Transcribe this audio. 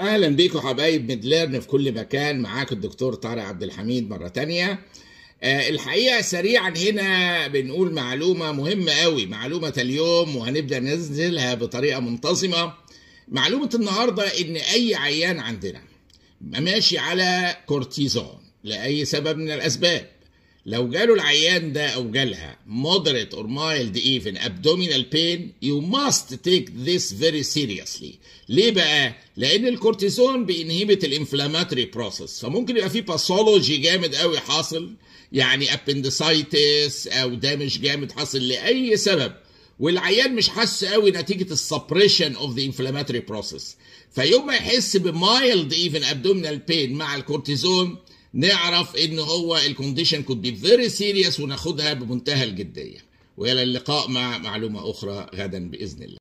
اهلا بيكم حبايب ميدليرن في كل مكان معاك الدكتور طارق عبد الحميد مره تانية آه، الحقيقه سريعا هنا بنقول معلومه مهمه قوي معلومه اليوم وهنبدا ننزلها بطريقه منتظمه معلومه النهارده ان اي عيان عندنا ماشي على كورتيزون لاي سبب من الاسباب لو جاله العيان ده او جالها moderate or mild even abdominal pain you must take this very seriously ليه بقى؟ لان الكورتيزون بينهبت الانفلاماتوري بروسس فممكن يبقى في باثولوجي جامد قوي حاصل يعني appendicitis او دامج جامد حاصل لاي سبب والعيان مش حاسس قوي نتيجه السبريشن اوف ذا انفلاماتوري بروسس فيوم ما يحس بمايلد ايفن ابدومينال بين مع الكورتيزون نعرف ان هو الكونديشن كود بي فيري سيريس وناخدها بمنتهى الجديه والى اللقاء مع معلومه اخرى غدا باذن الله